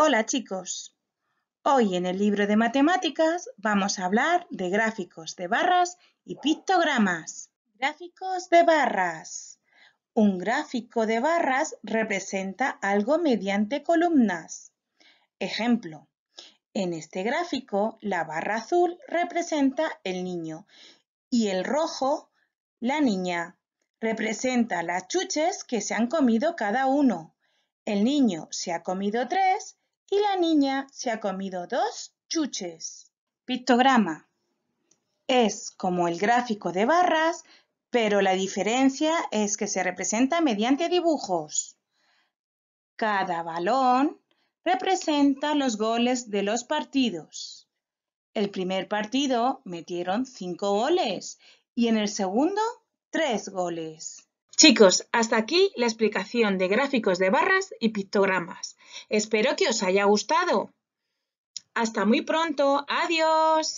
Hola chicos, hoy en el libro de matemáticas vamos a hablar de gráficos de barras y pictogramas. Gráficos de barras. Un gráfico de barras representa algo mediante columnas. Ejemplo, en este gráfico la barra azul representa el niño y el rojo la niña. Representa las chuches que se han comido cada uno. El niño se ha comido tres y la niña se ha comido dos chuches. Pictograma. Es como el gráfico de barras, pero la diferencia es que se representa mediante dibujos. Cada balón representa los goles de los partidos. El primer partido metieron cinco goles y en el segundo tres goles. Chicos, hasta aquí la explicación de gráficos de barras y pictogramas. Espero que os haya gustado. Hasta muy pronto. Adiós.